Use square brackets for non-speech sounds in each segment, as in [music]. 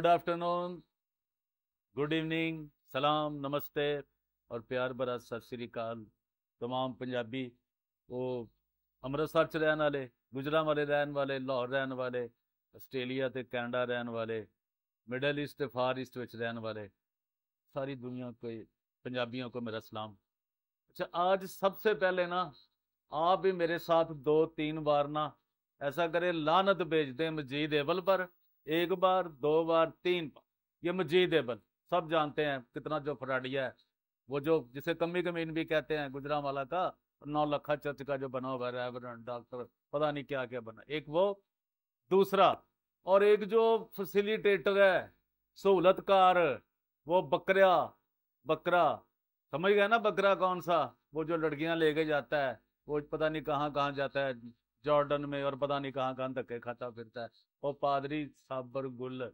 good afternoon good evening सलाम नमस्ते और प्यार भरा सत श्रीकाल तमाम पंजाबी वो अमृतसर च रहने वाले गुजरा वाले रहने वाले लाहौर रहने वाले आस्ट्रेलिया तो कैनेडा रहने वाले मिडल ईस्ट फार ईस्ट में रहने वाले सारी दुनिया को पंजाबियों को मेरा सलाम अच्छा आज सबसे पहले ना आप भी मेरे साथ दो तीन बार ना ऐसा करें लानत भेज दें मजीद एवल पर एक बार दो बार तीन बार ये मजीद बन सब जानते हैं कितना जो फराडिया है वो जो जिसे कमी कमीन भी कहते हैं वाला का नौ लखा चर्च का जो बना हुआ रेवरेंड डॉक्टर पता नहीं क्या क्या बना एक वो दूसरा और एक जो फैसिलिटेटर है सहूलतकार वो बकरा बकरा समझ गया ना बकरा कौन सा वो जो लड़कियां लेके जाता है वो पता नहीं कहाँ कहाँ जाता है जॉर्डन में और पता नहीं कहाँ कहाँ धक्के खाता फिरता है वो पादरी साबर गुल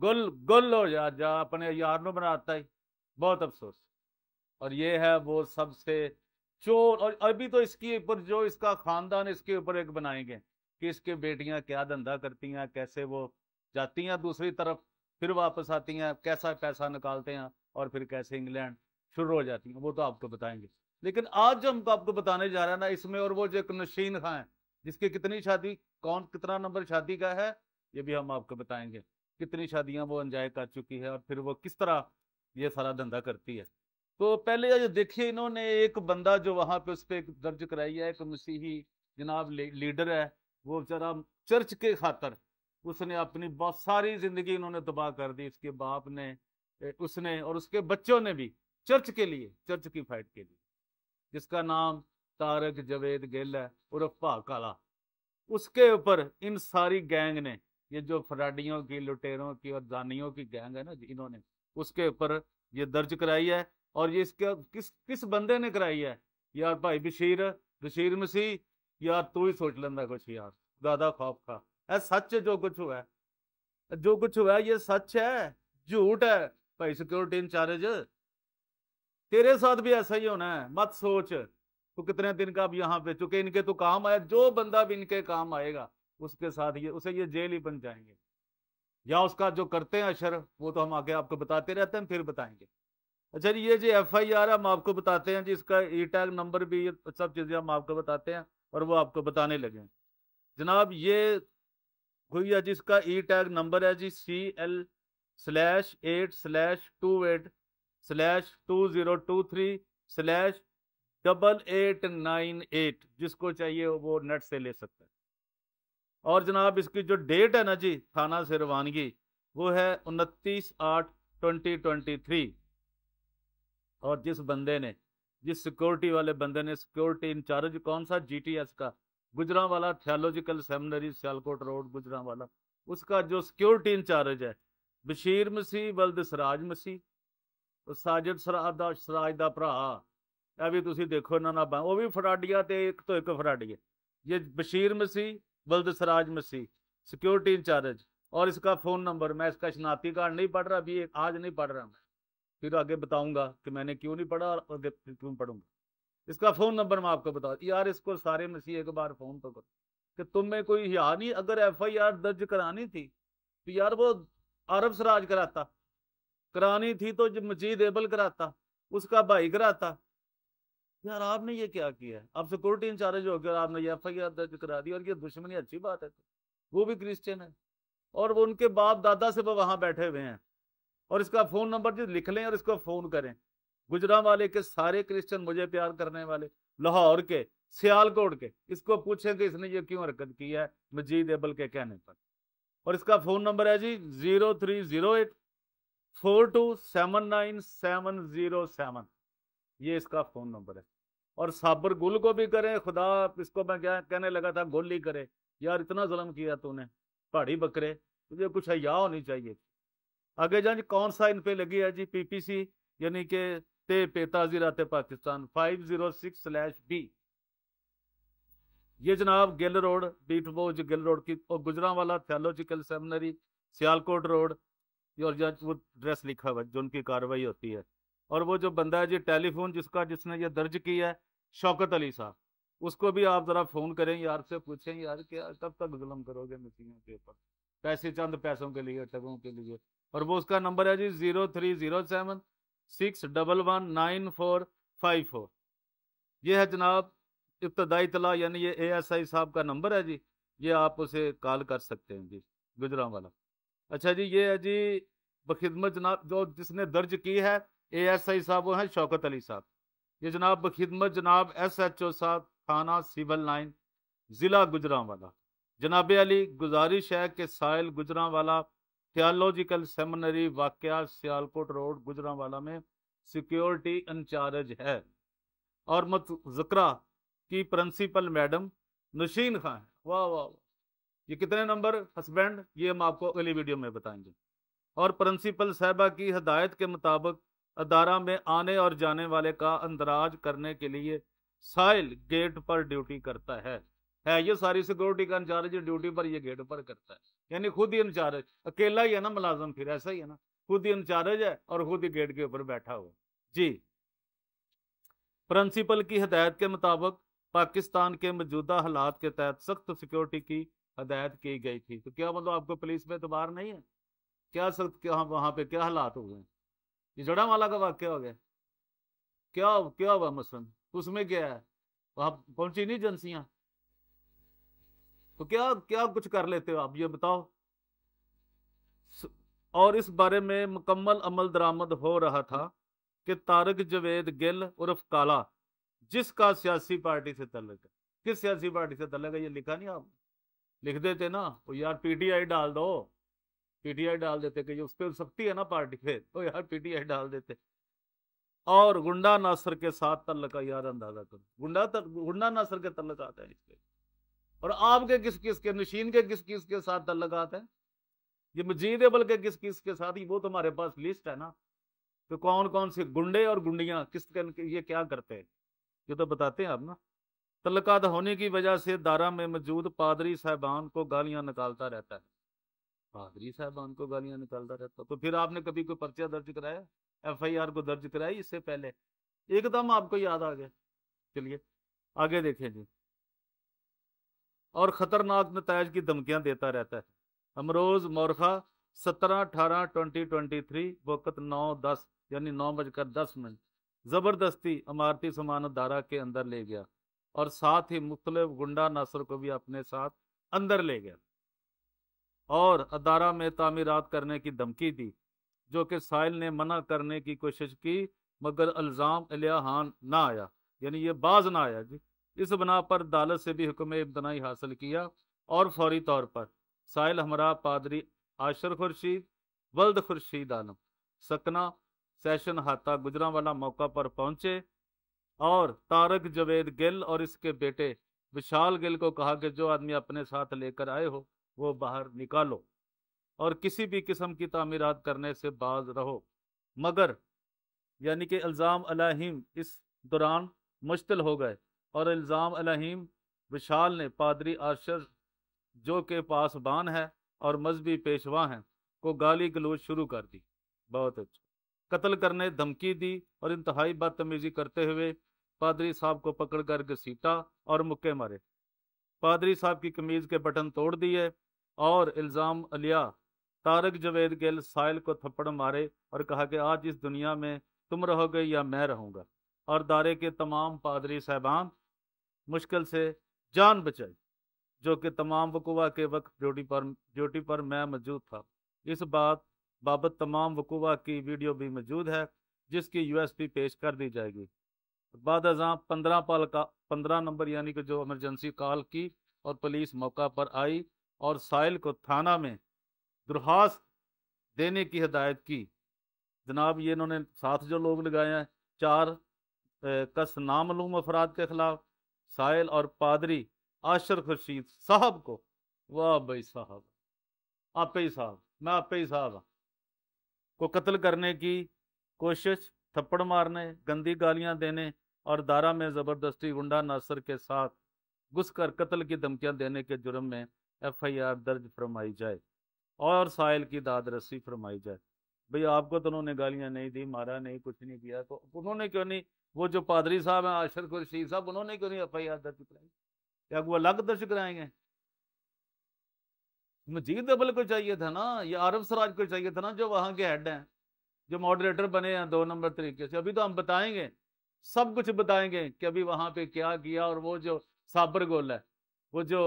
गुल गुल हो यार जा अपने यार नो बनाता ही बहुत अफसोस और ये है वो सबसे चोर और अभी तो इसके ऊपर जो इसका खानदान इसके ऊपर एक बनाएंगे कि इसके बेटियां क्या धंधा करती हैं कैसे वो जाती हैं दूसरी तरफ फिर वापस आती हैं कैसा पैसा निकालते हैं और फिर कैसे इंग्लैंड शुरू हो जाती हैं वो तो आपको बताएंगे लेकिन आज जो हम आपको बताने जा रहे हैं ना इसमें और वो जो एक नशीन खां है जिसकी कितनी शादी कौन कितना नंबर शादी का है ये भी हम आपको बताएंगे कितनी शादियां वो अंजाय कर चुकी है और फिर वो किस तरह ये सारा धंधा करती है तो पहले जो देखिए इन्होंने एक बंदा जो वहाँ पे उस पर दर्ज कराई है एक मसीही जनाब लीडर है वो बेचारा चर्च के खातर उसने अपनी बहुत सारी जिंदगी इन्होंने तबाह कर दी इसके बाप ने उसने और उसके बच्चों ने भी चर्च के लिए चर्च की फाइट के लिए जिसका नाम तारक जवेद गिल है और भाकाला उसके ऊपर इन सारी गैंग ने ये जो फराडियों की लुटेरों की और जानियों की गैंग है ना इन्होंने उसके ऊपर ये दर्ज कराई है और ये इसका किस किस बंदे ने कराई है यार भाई बशीर बशीर मसीह यार तू ही सोच लेंदा कुछ यार दादा खौफ खा ऐ सच जो कुछ हुआ है जो कुछ हुआ है ये सच है झूठ है भाई सिक्योरिटी इंचार्ज तेरे साथ भी ऐसा ही होना है मत सोच तो कितने दिन का अब यहाँ पे चुके इनके तो काम आया जो बंदा भी इनके काम आएगा उसके साथ ये उसे ये जेल ही बन जाएंगे या उसका जो करते हैं अशर वो तो हम आगे आपको बताते रहते हैं फिर बताएंगे अच्छा जी ये जो एफ आई आर हम आपको बताते हैं जी इसका ई टैग नंबर भी ये सब चीज़ें हम आपको बताते हैं और वो आपको बताने लगे जनाब ये हुई है जिसका ई टैग नंबर है G C L slash eight slash two eight slash two zero two three slash double eight nine eight जिसको चाहिए वो नेट से ले सकता है और जनाब इसकी जो डेट है ना जी थाना से रवानगी वो है उनतीस आठ ट्वेंटी ट्वेंटी थ्री और जिस बंदे ने जिस सिक्योरिटी वाले बंदे ने सिक्योरिटी इंचार्ज कौन सा जीटीएस का गुजरा वाला थियोलॉजिकल सेमिनरी सियालकोट रोड गुजरा वाला उसका जो सिक्योरिटी इंचार्ज है बशीर मसीह बल्द सराज मसीह ਉਹ ਸਾਜਦ सराज का ਸਰਾਜ ਦਾ भी तुम देखो ਤੁਸੀਂ ਦੇਖੋ ਇਹਨਾਂ ਨਾਲ ਉਹ तो एक ਤੇ ਇੱਕ ਤੋਂ ਇੱਕ ये बशीर मसीह बल्द सराज मसीह सिक्योरिटी इंचार्ज और इसका फ़ोन नंबर मैं इसका शनाती कार्ड नहीं पढ़ रहा अभी आज नहीं पढ़ रहा मैं फिर आगे बताऊंगा कि मैंने क्यों नहीं पढ़ा और आगे क्यों पढ़ूंगा इसका फ़ोन नंबर मैं आपको बता यार इसको सारे मसीह एक बार फ़ोन तो करो कि तुम में कोई यार नहीं अगर एफ आई आर दर्ज करानी थी तो यार वो आरब सराज कराता करानी थी तो मजीद एबल कराता उसका भाई कराता यार आपने ये क्या किया है आप सिक्योरिटी इंचार्ज हो गया आपने एफ आई आर दर्ज करा दी और ये दुश्मनी अच्छी बात है वो भी क्रिश्चियन है और वो उनके बाप दादा से वो वहां बैठे हुए हैं और इसका फोन नंबर जो लिख लें और इसको फोन करें गुजरा वाले के सारे क्रिश्चियन मुझे प्यार करने वाले लाहौर के सियालकोट के इसको पूछें कि इसने ये क्यों हरकत की है मजीद एबल के कहने पर और इसका फोन नंबर है जी zero three zero eight four two seven nine seven zero seven ये इसका फ़ोन नंबर है और साबर गुल को भी करें खुदा इसको मैं क्या कहने लगा था गुल ही करे यार इतना जुलम किया तूने पहाड़ी बकरे तुझे कुछ हया होनी चाहिए आगे जान कौन सा इन पे लगी है जी पीपीसी यानी के ते पेताजी ते Pakistan five zero six slash B ये जनाब गिल रोड बीट बोज गिल रोड की और गुजरा वाला थियोलॉजिकल सेमिनरी सियालकोट रोड और जो वो ड्रेस लिखा हुआ जो उनकी कार्रवाई होती है और वो जो बंदा है जी टेलीफोन जिसका जिसने ये दर्ज किया है शौकत अली साहब उसको भी आप ज़रा फ़ोन करें यार से पूछें यार कि कब तक जुलम करोगे मिट्टियों के ऊपर पैसे चंद पैसों के लिए टगों के लिए और वो उसका नंबर है जी zero three zero seven six double one nine four five four ये है जनाब इब्तदाई तला यानी ये एएसआई एस आई साहब का नंबर है जी ये आप उसे कॉल कर सकते हैं जी गुजरा वाला अच्छा जी ये है जी बखिदमत जनाब जो जिसने दर्ज की है ए एस आई साहब वो हैं शौकत अली साहब ये जनाब बखिदमत जनाब एस एच ओ साहब थाना सिविल लाइन ज़िला गुजरावाला जनाब अली गुजारिश है कि साइल गुजरावाला थियोलॉजिकल सेमिनरी वाक़ सियालकोट रोड गुजरावाला में सिक्योरिटी इंचार्ज है और मत जकरा की प्रिंसिपल मैडम नशीन खां वाह वाह वाह ये कितने नंबर हस्बैंड ये हम आपको अगली वीडियो में बताएंगे और प्रिंसिपल साहबा की हदायत के मुताबिक अदारा में आने और जाने वाले का अंदराज करने के लिए साइल गेट पर ड्यूटी करता है है ये सारी सिक्योरिटी का इंचार्ज ड्यूटी पर ये गेट पर करता है यानी खुद ही इंचार्ज अकेला ही है ना मुलाजम फिर ऐसा ही है ना खुद ही इंचार्ज है और खुद ही गेट के ऊपर बैठा हुआ जी प्रिंसिपल की हदायत के मुताबिक पाकिस्तान के मौजूदा हालात के तहत सख्त सिक्योरिटी की हदायत की गई थी तो क्या मतलब आपको पुलिस में एतबार तो नहीं है क्या सख्त क्या वहाँ पे क्या हालात हो गए ये जड़ा वाला का वाक्य हो गया क्या क्या हुआ मसलन उसमें क्या है वहाँ पहुंची नहीं एजेंसियाँ तो क्या क्या कुछ कर लेते हो आप ये बताओ और इस बारे में मुकम्मल अमल दरामद हो रहा था कि तारक जवेद गिल उर्फ काला जिसका सियासी पार्टी से तलक है किस सियासी पार्टी से तलक है ये लिखा नहीं आपने लिख देते ना तो यार पीटीआई डाल दो पीटीआई डाल देते कि उस पर सख्ती है ना पार्टी पे [laughs] तो यार पीटीआई डाल देते और गुंडा नासर के साथ तल्लका यार अंदाजा करो गुंडा तर, गुंडा नासर के तल्लक आता है इसके और आपके किस किस के नशीन के किस किस के साथ तल्लक आता है ये मजीद के किस किस के साथ ही वो तुम्हारे पास लिस्ट है ना तो कौन कौन से गुंडे और गुंडियां किस ये क्या करते हैं ये तो बताते हैं आप ना तलकाद होने की वजह से दारा में मौजूद पादरी साहबान को गालियां निकालता रहता है पादरी साहबान को गालियां निकालता रहता तो फिर आपने कभी कोई पर्चा दर्ज कराया एफ आई आर को दर्ज कराई इससे पहले एकदम आपको याद आ गया चलिए आगे देखें जी और ख़तरनाक नतज की धमकियां देता रहता है अमरोज मोरखा सत्रह अठारह ट्वेंटी ट्वेंटी थ्री वक़्त नौ दस यानी नौ बजकर दस मिनट ज़बरदस्ती अमारती समानत दारा के अंदर ले गया और साथ ही मुख्तलिफ गुंडा नसर को भी अपने साथ अंदर ले गया और अदारा में तामीरत करने की धमकी दी जो कि साहिल ने मना करने की कोशिश की मगर अल्ज़ाम अलियाहान ना आया यानी ये बाज ना आया जी इस बना पर अदालत से भी हुक्म इब्तनाई हासिल किया और फौरी तौर पर साहिल हमरा पादरी आशर खुर्शीद वल्द खुर्शीद आलम सकना सेशन हाथा वाला मौका पर पहुंचे और तारक जवेद गिल और इसके बेटे विशाल गिल को कहा कि जो आदमी अपने साथ लेकर आए हो वो बाहर निकालो और किसी भी किस्म की तमीरत करने से बाज रहो मगर यानी कि इल्ज़ाम अलहिम इस दौरान मुश्तिल हो गए और इल्ज़ाम अलहिम विशाल ने पादरी आशर जो के पासबान है और मजहबी पेशवा हैं को गाली गलोच शुरू कर दी बहुत अच्छा कत्ल करने धमकी दी और इंतहाई बदतमीजी करते हुए पादरी साहब को पकड़ कर घसीटा और मुक्के मारे पादरी साहब की कमीज के बटन तोड़ दिए और इल्ज़ाम अलिया तारक जवेद गिल साइल को थप्पड़ मारे और कहा कि आज इस दुनिया में तुम रहोगे या मैं रहूँगा और दारे के तमाम पादरी साहबान मुश्किल से जान बचाई जो कि तमाम वकूवा के वक्त ड्यूटी पर ड्यूटी पर मैं मौजूद था इस बात बाबत तमाम वकूवा की वीडियो भी मौजूद है जिसकी यूएसपी पेश कर दी जाएगी बाद अजा पंद्रह पल का पंद्रह नंबर यानी कि जो इमरजेंसी कॉल की और पुलिस मौका पर आई और साइल को थाना में दरख्वास देने की हदायत की जनाब ये इन्होंने साथ जो लोग लगाए हैं चार कस नामूम अफराद के ख़िलाफ़ साइल और पादरी आशर खुर्शीद साहब को वाह भाई साहब आप ही साहब मैं आप ही साहब को कत्ल करने की कोशिश थप्पड़ मारने गंदी गालियां देने और दारा में ज़बरदस्ती गुंडा नासर के साथ घुसकर कत्ल की धमकियां देने के जुर्म में एफआईआर दर्ज फरमाई जाए और साइल की दाद रस्सी फरमाई जाए भाई आपको तो उन्होंने गालियाँ नहीं दी मारा नहीं कुछ नहीं किया तो उन्होंने क्यों नहीं वो जो पादरी साहब हैं आशर खुर्शीद साहब उन्होंने क्यों नहीं एफ आई आर दर्ज कराई क्या वो अलग दर्ज कराएंगे मजीद अबल को चाहिए था ना ये आरब सराज को चाहिए था ना जो वहाँ के हेड हैं जो मॉडरेटर बने हैं दो नंबर तरीके से अभी तो हम बताएंगे सब कुछ बताएंगे कि अभी वहाँ पे क्या किया और वो जो साबर गोल है वो जो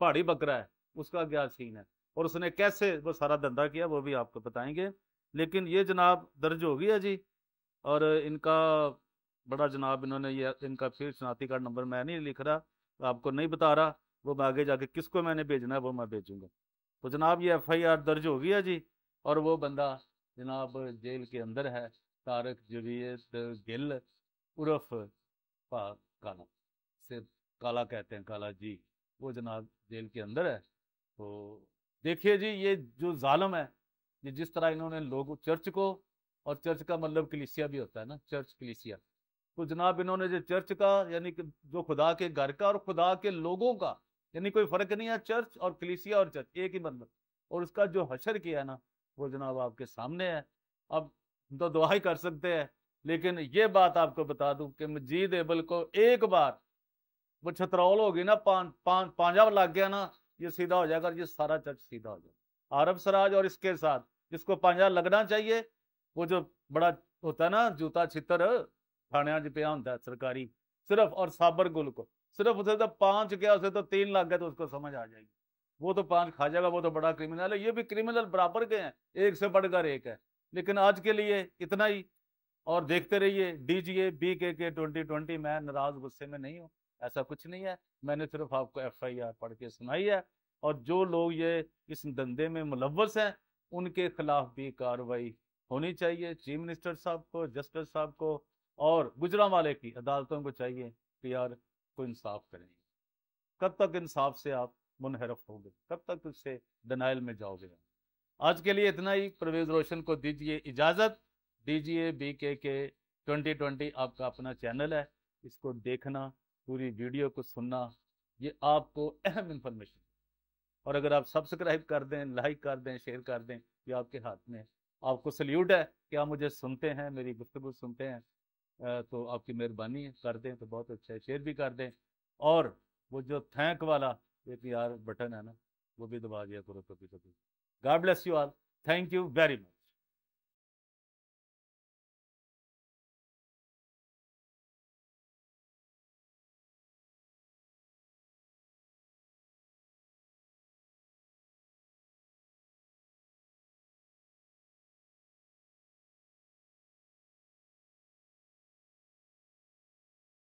पहाड़ी बकरा है उसका क्या सीन है और उसने कैसे वो सारा धंधा किया वो भी आपको बताएंगे लेकिन ये जनाब दर्ज हो गया जी और इनका बड़ा जनाब इन्होंने ये इनका फिर शनाती कार्ड नंबर मैं नहीं लिख रहा आपको नहीं बता रहा वो मैं आगे जाके किसको मैंने भेजना है वो मैं भेजूंगा तो जनाब ये एफ आई आर दर्ज हो गया जी और वो बंदा जनाब जेल के अंदर है तारक जवेद गिल उर्फ पा काला से काला कहते हैं काला जी वो जनाब जेल के अंदर है तो देखिए जी ये जो जालम है ये जिस तरह इन्होंने लोग चर्च को और चर्च का मतलब कलिसिया भी होता है ना चर्च कलिसिया तो जनाब इन्होंने जो चर्च का यानी कि जो खुदा के घर का और खुदा के लोगों का यानी कोई फर्क नहीं है चर्च और कलिसिया और चर्च एक ही मतलब और उसका जो हशर किया है ना वो जनाब आपके सामने है अब तो दुआ ही कर सकते हैं लेकिन ये बात आपको बता दूं कि मजीद एबल को एक बार वो छतरौल होगी ना पान पान पांजा लग गया ना ये सीधा हो जाएगा ये सारा चर्च सीधा हो जाएगा आरब सराज और इसके साथ जिसको पांजा लगना चाहिए वो जो बड़ा होता है ना जूता छितर थाने च पिया होता है सरकारी सिर्फ और साबर गुल को सिर्फ उसे तो पांच गया उसे तो तीन लग गया तो उसको समझ आ जाएगी वो तो पांच खा जाएगा वो तो बड़ा क्रिमिनल है ये भी क्रिमिनल बराबर के हैं एक से बढ़कर एक है लेकिन आज के लिए इतना ही और देखते रहिए डीजीए बी के के ट्वेंटी ट्वेंटी मैं नाराज गुस्से में नहीं हूँ ऐसा कुछ नहीं है मैंने सिर्फ आपको एफ आई आर पढ़ के सुनाई है और जो लोग ये इस धंधे में मुलवस हैं उनके खिलाफ भी कार्रवाई होनी चाहिए चीफ मिनिस्टर साहब को जस्टिस साहब को और गुजरा वाले की अदालतों को चाहिए कि यार को इंसाफ करें कब तक इंसाफ से आप मुनहरफ हो गए कब तक उससे दनाइल में जाओगे आज के लिए इतना ही प्रवेज रोशन को दीजिए इजाज़त दीजिए बी के के ट्वेंटी ट्वेंटी आपका अपना चैनल है इसको देखना पूरी वीडियो को सुनना ये आपको अहम इन्फॉर्मेशन और अगर आप सब्सक्राइब कर दें लाइक कर दें शेयर कर दें ये आपके हाथ में आपको सल्यूट है कि आप मुझे सुनते हैं मेरी गुफ्तु सुनते हैं तो आपकी मेहरबानी कर दें तो बहुत अच्छा है शेयर भी कर दें और वो जो थैंक वाला एक यार बटन है ना वो भी दबा दिया करो कभी कभी God bless you all thank you very much